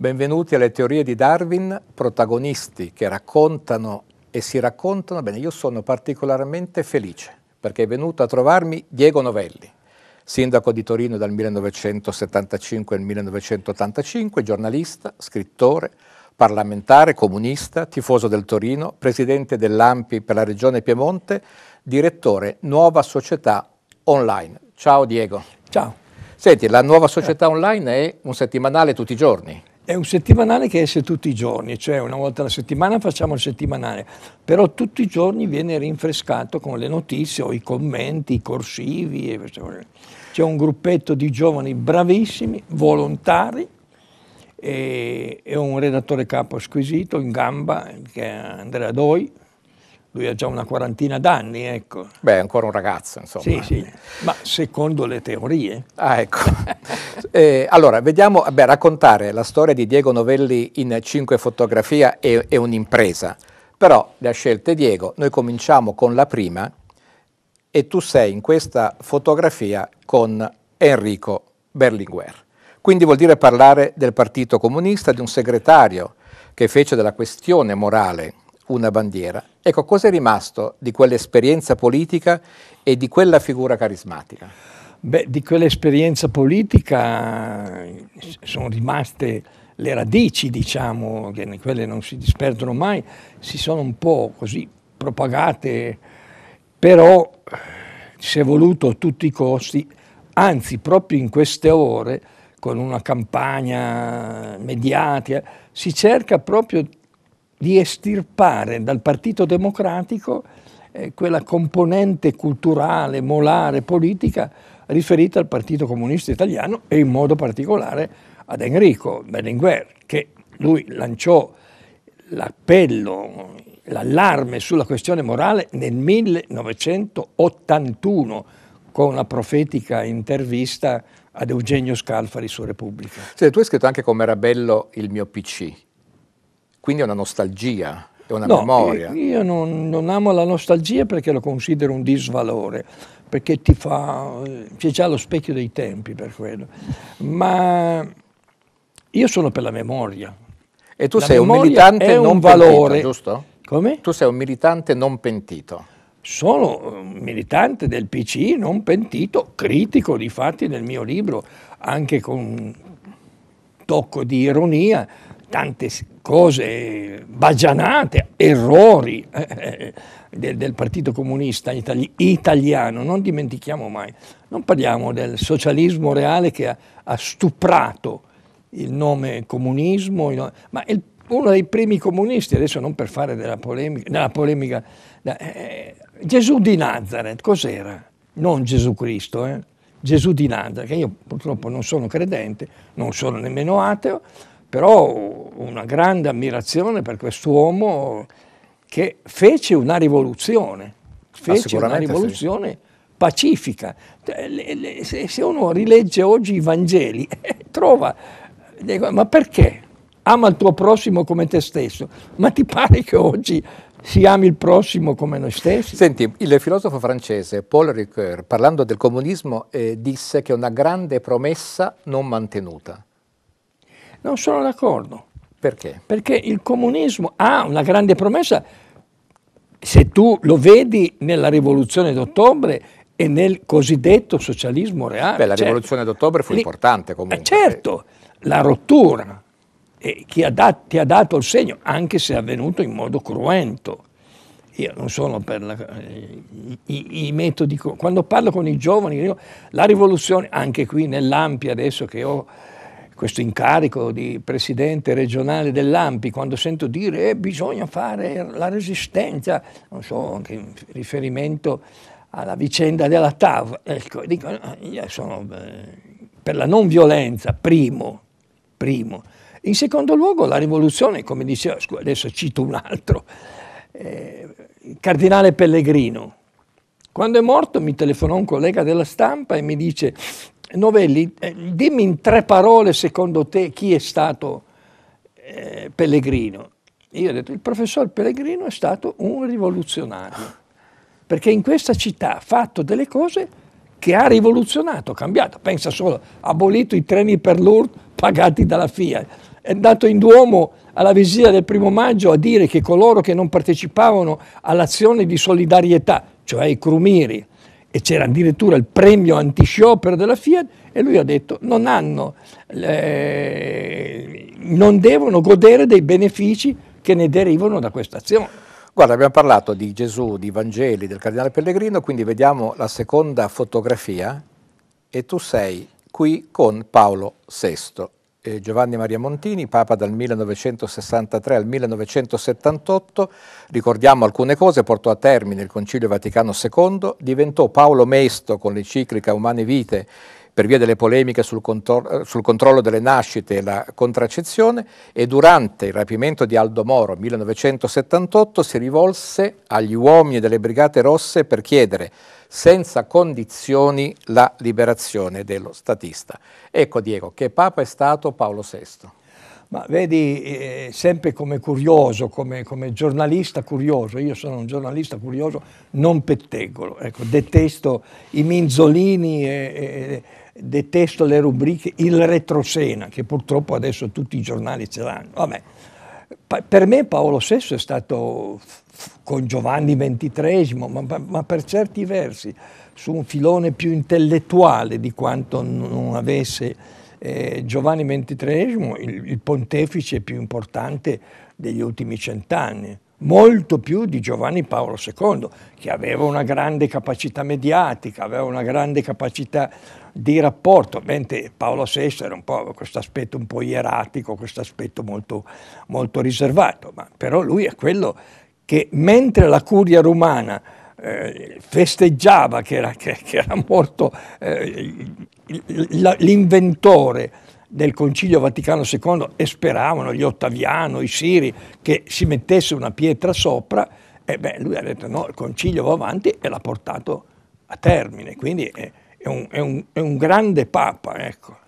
Benvenuti alle teorie di Darwin, protagonisti che raccontano e si raccontano. Bene, io sono particolarmente felice perché è venuto a trovarmi Diego Novelli, sindaco di Torino dal 1975 al 1985, giornalista, scrittore, parlamentare, comunista, tifoso del Torino, presidente dell'AMPI per la regione Piemonte, direttore Nuova Società Online. Ciao Diego. Ciao. Senti, la nuova società eh. online è un settimanale tutti i giorni. È un settimanale che esce tutti i giorni, cioè una volta alla settimana facciamo il settimanale, però tutti i giorni viene rinfrescato con le notizie o i commenti, i corsivi e queste cose. C'è un gruppetto di giovani bravissimi, volontari, e, e un redattore capo squisito in gamba, che è Andrea Doi, lui ha già una quarantina d'anni, ecco. Beh, è ancora un ragazzo, insomma. Sì, sì, ma secondo le teorie. Ah, ecco. eh, allora, vediamo, beh, raccontare la storia di Diego Novelli in cinque fotografie è, è un'impresa, però le ha scelte Diego, noi cominciamo con la prima e tu sei in questa fotografia con Enrico Berlinguer. Quindi vuol dire parlare del Partito Comunista, di un segretario che fece della questione morale una bandiera. Ecco, cosa è rimasto di quell'esperienza politica e di quella figura carismatica? Beh, di quell'esperienza politica eh, sono rimaste le radici, diciamo, che quelle non si disperdono mai, si sono un po' così propagate, però si è voluto a tutti i costi, anzi proprio in queste ore, con una campagna mediatica, si cerca proprio di estirpare dal Partito Democratico eh, quella componente culturale, molare, politica riferita al Partito Comunista Italiano e in modo particolare ad Enrico Berlinguer, che lui lanciò l'appello, l'allarme sulla questione morale nel 1981 con la profetica intervista ad Eugenio Scalfari su Repubblica. Sì, tu hai scritto anche come era bello il mio PC. Quindi è una nostalgia, è una no, memoria. Eh, io non, non, amo la nostalgia perché lo considero un disvalore, perché ti fa. c'è eh, già lo specchio dei tempi per quello. Ma io sono per la memoria. E tu la sei un militante non un valore. Pentito, giusto? Come? Tu sei un militante non pentito. Sono un militante del PC, non pentito, critico di fatti nel mio libro, anche con un tocco di ironia, tante cose bagianate, errori eh, eh, eh, del, del, Partito Comunista itali- italiano, non dimentichiamo mai, non parliamo del socialismo reale che ha, ha stuprato il nome comunismo, il nome, ma il, uno dei primi comunisti, adesso non per fare della polemica, della polemica eh, eh, Gesù di Nazareth, cos'era? Non Gesù Cristo, eh? Gesù di Nazareth, che io purtroppo non sono credente, non sono nemmeno ateo, però una grande ammirazione per quest'uomo che fece una rivoluzione, ah, fece una rivoluzione sì. pacifica. Cioè, se uno rilegge oggi i Vangeli, eh, trova, eh, ma perché? Ama il tuo prossimo come te stesso, ma ti pare che oggi si ami il prossimo come noi stessi. Senti, il filosofo francese Paul Ricoeur, parlando del comunismo, eh, disse che è una grande promessa non mantenuta. Non sono d'accordo. Perché? Perché il comunismo ha una grande promessa, se tu lo vedi nella rivoluzione d'ottobre e nel cosiddetto socialismo reale. Beh, la certo. rivoluzione d'ottobre fu importante eh, comunque. Eh, certo, la rottura eh, chi ha dat- ti ha dato il segno, anche se è avvenuto in modo cruento. Io non sono per la, eh, i, i, metodi, quando parlo con i giovani, la rivoluzione, anche qui nell'Ampia adesso che ho questo incarico di presidente regionale dell'AMPI, quando sento dire che eh, bisogna fare la resistenza, non so, anche in riferimento alla vicenda della TAV, ecco, dico, io sono eh, per la non violenza, primo, primo. In secondo luogo la rivoluzione, come diceva, adesso cito un altro, eh, il cardinale Pellegrino, quando è morto mi telefonò un collega della stampa e mi dice Novelli, eh, dimmi in tre parole secondo te chi è stato eh, Pellegrino. Io ho detto, il professor Pellegrino è stato un rivoluzionario, perché in questa città ha fatto delle cose che ha rivoluzionato, cambiato. Pensa solo, ha abolito i treni per l'URT pagati dalla FIA, è andato in Duomo alla vigilia del primo maggio a dire che coloro che non partecipavano all'azione di solidarietà, cioè i crumiri, e c'era addirittura il premio antisciopero della Fiat e lui ha detto non hanno, eh, non devono godere dei benefici che ne derivano da questa azione. Guarda, abbiamo parlato di Gesù, di Vangeli, del Cardinale Pellegrino, quindi vediamo la seconda fotografia e tu sei qui con Paolo VI. Eh, Giovanni Maria Montini, Papa dal 1963 al 1978, ricordiamo alcune cose, portò a termine il Concilio Vaticano II, diventò Paolo Mesto con l'enciclica Umane Vite per via delle polemiche sul, contor- sul controllo delle nascite e la contraccezione e durante il rapimento di Aldo Moro 1978 si rivolse agli uomini delle Brigate Rosse per chiedere senza condizioni la liberazione dello statista. Ecco Diego, che Papa è stato Paolo VI? Ma vedi, eh, sempre come curioso, come, come, giornalista curioso, io sono un giornalista curioso, non pettegolo, ecco, detesto i minzolini, e, e, detesto le rubriche, il retrosena, che purtroppo adesso tutti i giornali ce l'hanno. Vabbè. Pa- per me Paolo Sesso è stato f- con Giovanni XXIII, ma, ma per certi versi su un filone più intellettuale di quanto non avesse eh, Giovanni XXIII, il, il pontefice più importante degli ultimi cent'anni, molto più di Giovanni Paolo II, che aveva una grande capacità mediatica, aveva una grande capacità di rapporto, mentre Paolo VI era un po' questo aspetto un po' ieratico, questo aspetto molto, molto riservato, ma però lui è quello che mentre la curia romana eh, festeggiava che era, che, che era morto eh, l'inventore del Concilio Vaticano II e speravano gli Ottaviano, i Siri, che si mettesse una pietra sopra, e beh, lui ha detto no, il Concilio va avanti e l'ha portato a termine, quindi è, è, un, è, un, è un, grande Papa. Ecco.